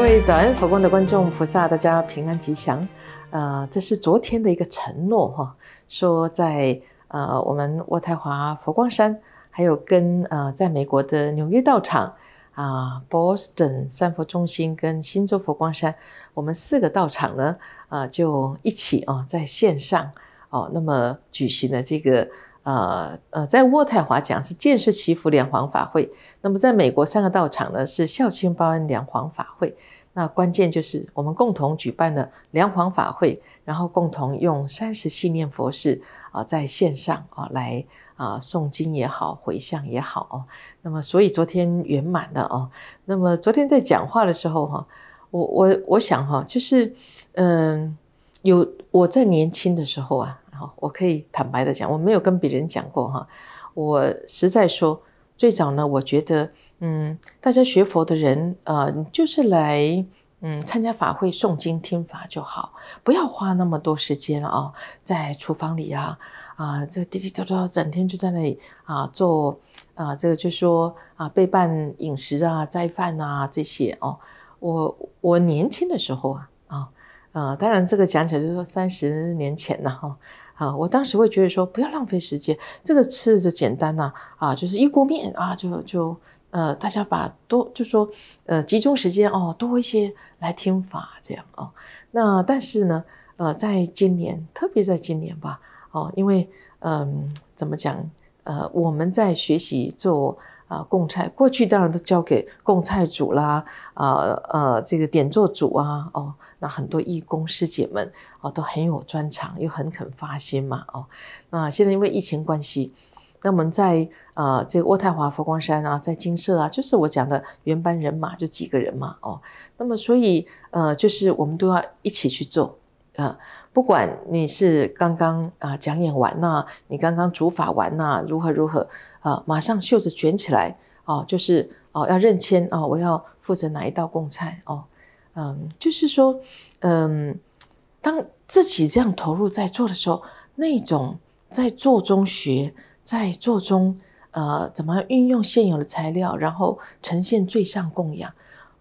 各位早安，佛光的观众菩萨，大家平安吉祥。呃，这是昨天的一个承诺哈，说在呃我们渥太华佛光山，还有跟呃在美国的纽约道场啊，Boston 三佛中心跟新州佛光山，我们四个道场呢，呃就一起啊在线上哦，那么举行了这个呃呃在渥太华讲是建设祈福两皇法会，那么在美国三个道场呢是孝亲报恩两皇法会。那关键就是我们共同举办了梁皇法会，然后共同用三十信念佛事啊，在线上啊来啊诵经也好，回向也好哦。那么所以昨天圆满了哦。那么昨天在讲话的时候哈，我我我想哈，就是嗯，有我在年轻的时候啊，我可以坦白的讲，我没有跟别人讲过哈。我实在说，最早呢，我觉得。嗯，大家学佛的人，呃，就是来嗯参加法会、诵经、听法就好，不要花那么多时间啊，在厨房里啊啊，这滴滴答答，整天就在那里啊做啊，这个就说啊备办饮食啊、斋饭啊这些哦。我我年轻的时候啊啊啊，当然这个讲起来就是说三十年前了哈啊，我当时会觉得说不要浪费时间，这个吃着简单呐啊，就是一锅面啊，就就。呃，大家把多就说，呃，集中时间哦，多一些来听法这样哦。那但是呢，呃，在今年，特别在今年吧，哦，因为嗯，怎么讲？呃，我们在学习做啊供菜，过去当然都交给供菜组啦，啊呃，这个点做组啊，哦，那很多义工师姐们啊都很有专长，又很肯发心嘛，哦，那现在因为疫情关系。那我们在呃，这个渥太华佛光山啊，在金色啊，就是我讲的原班人马就几个人嘛，哦，那么所以呃，就是我们都要一起去做啊，不管你是刚刚啊讲演完呐，你刚刚主法完呐，如何如何啊，马上袖子卷起来啊，就是哦要认签哦，我要负责哪一道供菜哦，嗯，就是说嗯，当自己这样投入在做的时候，那种在做中学。在做中，呃，怎么运用现有的材料，然后呈现最上供养？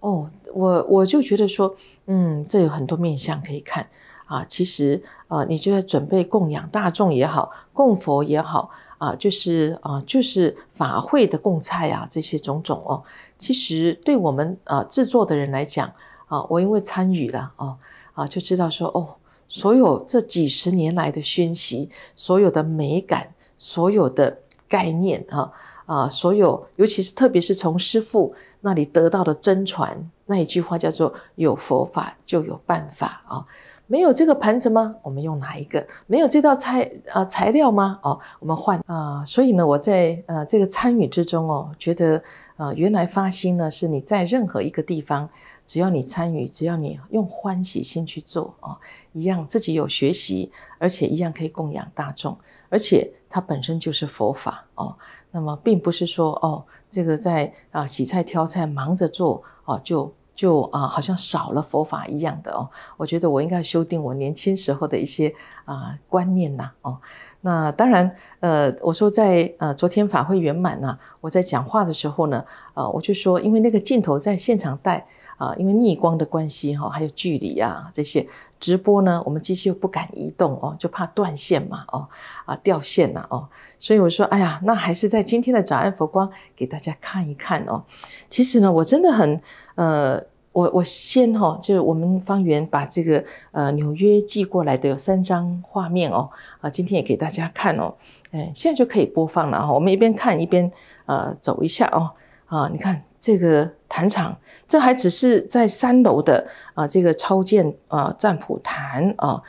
哦，我我就觉得说，嗯，这有很多面向可以看啊。其实啊，你就在准备供养大众也好，供佛也好啊，就是啊，就是法会的供菜啊，这些种种哦。其实对我们呃制作的人来讲啊，我因为参与了哦啊，就知道说哦，所有这几十年来的熏习，所有的美感。所有的概念啊啊，所有尤其是特别是从师父那里得到的真传那一句话叫做“有佛法就有办法”啊，没有这个盘子吗？我们用哪一个？没有这道菜啊材料吗？哦，我们换啊。所以呢，我在呃这个参与之中哦，觉得啊，原来发心呢是你在任何一个地方。只要你参与，只要你用欢喜心去做啊，一样自己有学习，而且一样可以供养大众，而且它本身就是佛法哦。那么并不是说哦，这个在啊洗菜挑菜忙着做哦，就就啊好像少了佛法一样的哦。我觉得我应该修订我年轻时候的一些啊观念呐哦。那当然呃，我说在呃昨天法会圆满呢，我在讲话的时候呢，啊我就说，因为那个镜头在现场带。啊，因为逆光的关系哈，还有距离啊这些直播呢，我们机器又不敢移动哦，就怕断线嘛，哦，啊掉线了哦，所以我说，哎呀，那还是在今天的早安佛光给大家看一看哦。其实呢，我真的很，呃，我我先哈，就我们方圆把这个呃纽约寄过来的有三张画面哦，啊，今天也给大家看哦，哎，现在就可以播放了哈，我们一边看一边呃走一下哦，啊，你看。这个坛场，这还只是在三楼的啊，这个超建啊占卜坛啊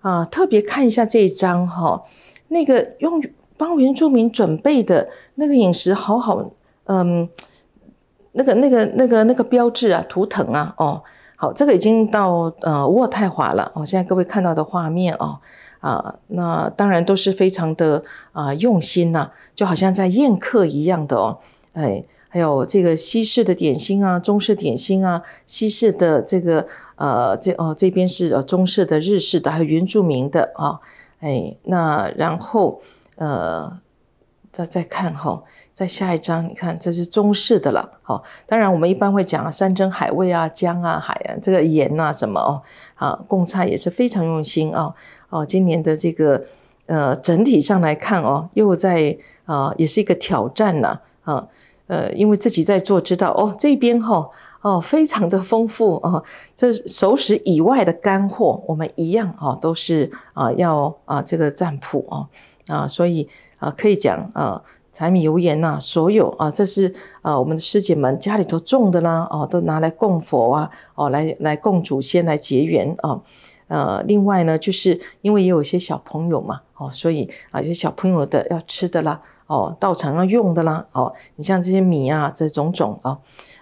啊，特别看一下这一张哈，那个用帮原住民准备的那个饮食，好好嗯，那个那个那个那个标志啊，图腾啊哦，好，这个已经到呃渥太华了，我现在各位看到的画面哦啊，那当然都是非常的啊用心呐，就好像在宴客一样的哦，哎。还有这个西式的点心啊，中式点心啊，西式的这个呃，这哦这边是呃，中式的、日式的，还有原住民的啊，哎，那然后呃，再再看哈，在下一章你看这是中式的了，好，当然我们一般会讲啊，山珍海味啊，姜啊，海啊，这个盐啊，什么哦，啊，供菜也是非常用心啊，哦，今年的这个呃，整体上来看哦，又在啊，也是一个挑战呢，啊。呃，因为自己在做，知道哦，这边哈哦，非常的丰富啊，这熟食以外的干货，我们一样啊，都是啊，要啊这个占卜啊啊，所以啊，可以讲啊，柴米油盐呐，所有啊，这是啊，我们的师姐们家里头种的啦，哦，都拿来供佛啊，哦，来来供祖先来结缘啊，呃，另外呢，就是因为也有一些小朋友嘛，哦，所以啊，有小朋友的要吃的啦。哦，道场要用的啦。哦，你像这些米啊，这种种啊，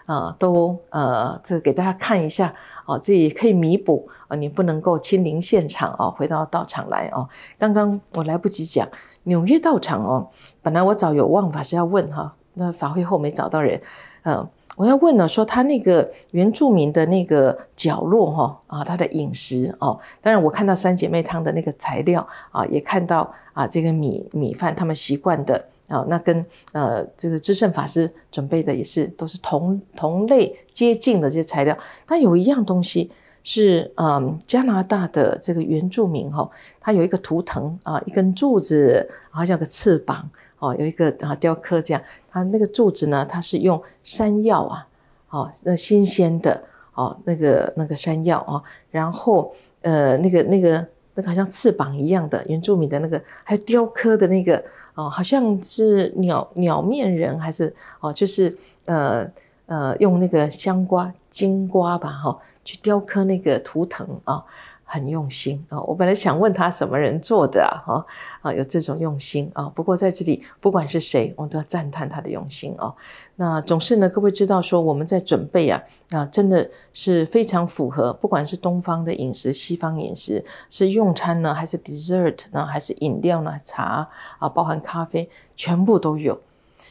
啊，都呃，这个给大家看一下。哦，这也可以弥补啊，你不能够亲临现场哦，回到道场来哦。刚刚我来不及讲纽约道场哦，本来我早有忘法是要问哈，那法会后没找到人，嗯，我要问了，说他那个原住民的那个角落哈啊，他的饮食哦，当然我看到三姐妹汤的那个材料啊，也看到啊这个米米饭他们习惯的。啊，那跟呃这个至圣法师准备的也是都是同同类接近的这些材料，它有一样东西是嗯加拿大的这个原住民哈，他有一个图腾啊，一根柱子好像个翅膀哦，有一个啊雕刻这样，他那个柱子呢，它是用山药啊，哦那新鲜的哦那个那个山药啊，然后呃那个那个那个好像翅膀一样的原住民的那个还雕刻的那个。哦，好像是鸟鸟面人，还是哦，就是呃呃，用那个香瓜、金瓜吧，哈，去雕刻那个图腾啊，很用心啊。我本来想问他什么人做的，哈啊，有这种用心啊。不过在这里，不管是谁，我们都要赞叹他的用心哦。那总是呢，各位知道说我们在准备啊，啊真的是非常符合，不管是东方的饮食、西方饮食，是用餐呢，还是 dessert 呢，还是饮料呢，茶啊，包含咖啡，全部都有。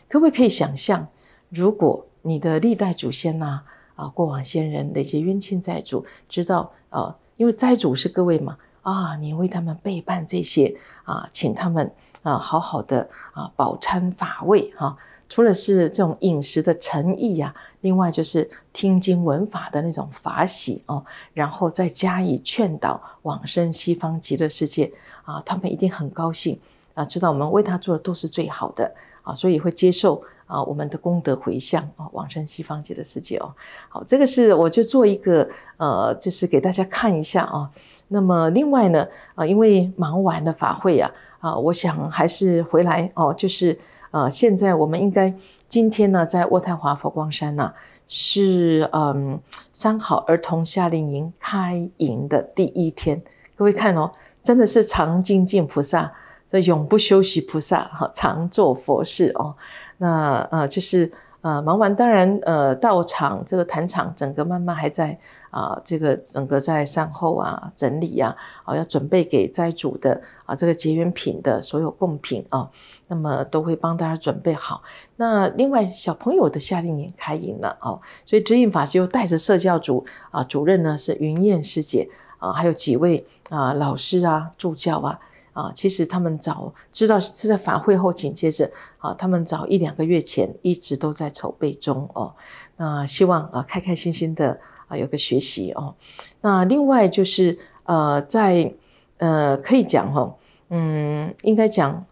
各位可以想象，如果你的历代祖先呐，啊过往先人，那些冤亲债主知道啊，因为债主是各位嘛，啊你为他们备办这些啊，请他们啊好好的啊饱餐乏味哈。除了是这种饮食的诚意啊，另外就是听经闻法的那种法喜哦，然后再加以劝导往生西方极乐世界啊，他们一定很高兴啊，知道我们为他做的都是最好的啊，所以会接受啊我们的功德回向啊，往生西方极乐世界哦。好，这个是我就做一个呃，就是给大家看一下啊。那么另外呢，啊，因为忙完的法会呀，啊，我想还是回来哦，就是。啊，现在我们应该今天呢，在渥太华佛光山呢，是嗯三好儿童夏令营开营的第一天。各位看哦，真的是常精进菩萨，这永不休息菩萨，哈，常做佛事哦。那呃，就是。呃，忙完当然，呃，到场这个坛场整个慢慢还在啊，这个整个在善后啊，整理啊，啊，要准备给斋主的啊，这个结缘品的所有供品啊，那么都会帮大家准备好。那另外小朋友的夏令营开营了哦，所以指引法师又带着社教组啊，主任呢是云燕师姐啊，还有几位啊老师啊，助教啊。啊，其实他们早知道是在法会后紧接着啊，他们早一两个月前一直都在筹备中哦。那希望啊开开心心的啊有个学习哦。那另外就是呃在呃可以讲哈，嗯，应该讲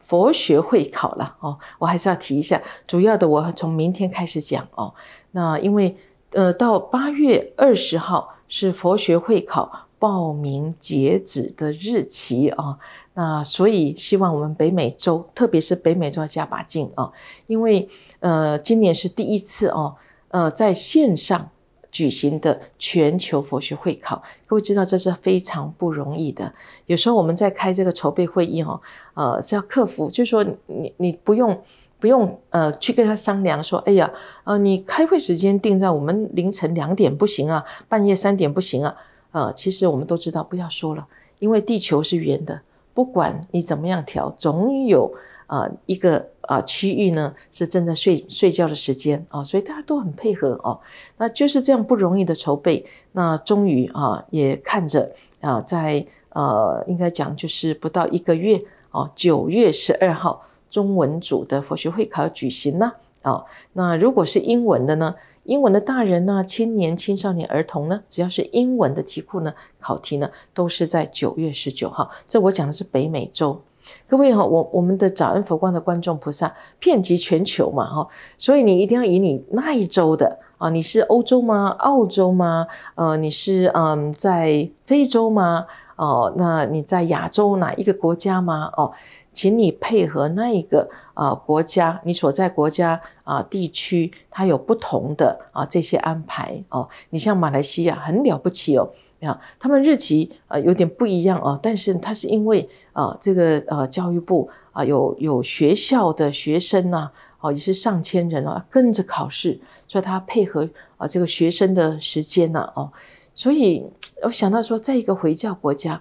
佛学会考了哦。我还是要提一下，主要的我从明天开始讲哦。那因为呃到八月二十号是佛学会考。报名截止的日期啊，那所以希望我们北美洲，特别是北美洲要加把劲啊，因为呃，今年是第一次哦，呃，在线上举行的全球佛学会考，各位知道这是非常不容易的。有时候我们在开这个筹备会议哦，呃，是要克服，就是说你你不用不用呃去跟他商量说，哎呀，呃，你开会时间定在我们凌晨两点不行啊，半夜三点不行啊。啊，其实我们都知道，不要说了，因为地球是圆的，不管你怎么样调，总有啊一个啊区域呢是正在睡睡觉的时间啊，所以大家都很配合哦。那就是这样不容易的筹备，那终于啊也看着啊在呃应该讲就是不到一个月哦，九月十二号中文组的佛学会考举行了啊，那如果是英文的呢？英文的大人呢，青年、青少年、儿童呢，只要是英文的题库呢，考题呢，都是在九月十九号。这我讲的是北美洲。各位哈，我我们的早安佛光的观众菩萨遍及全球嘛哈，所以你一定要以你那一周的啊，你是欧洲吗？澳洲吗？呃，你是嗯在非洲吗？哦，那你在亚洲哪一个国家吗？哦？请你配合那一个啊国家，你所在国家啊地区，它有不同的啊这些安排哦。你像马来西亚很了不起哦，啊，他们日期啊有点不一样哦，但是它是因为啊这个呃教育部啊有有学校的学生呢，哦也是上千人啊跟着考试，所以他配合啊这个学生的时间呢，哦，所以我想到说，在一个回教国家。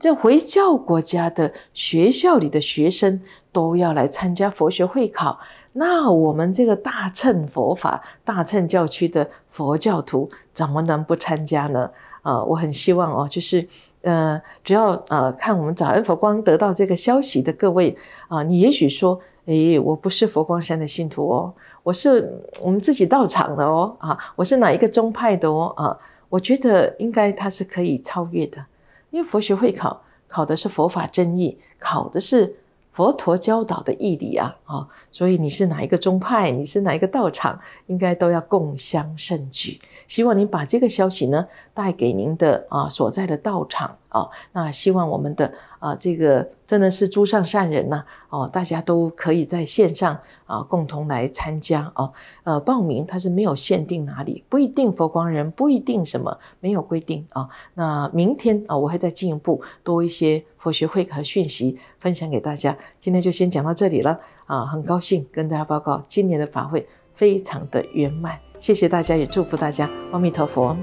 在回教国家的学校里的学生都要来参加佛学会考，那我们这个大乘佛法、大乘教区的佛教徒怎么能不参加呢？啊，我很希望哦，就是呃，只要呃，看我们早安佛光得到这个消息的各位啊，你也许说，诶，我不是佛光山的信徒哦，我是我们自己到场的哦，啊，我是哪一个宗派的哦，啊，我觉得应该他是可以超越的。因为佛学会考考的是佛法真义，考的是佛陀教导的义理啊，啊，所以你是哪一个宗派，你是哪一个道场，应该都要共襄盛举。希望您把这个消息呢带给您的啊所在的道场。哦，那希望我们的啊，这个真的是诸上善人呐。哦，大家都可以在线上啊，共同来参加哦。呃，报名它是没有限定哪里，不一定佛光人，不一定什么，没有规定啊。那明天啊，我会再进一步多一些佛学会和讯息分享给大家。今天就先讲到这里了啊，很高兴跟大家报告，今年的法会非常的圆满，谢谢大家，也祝福大家，阿弥陀佛。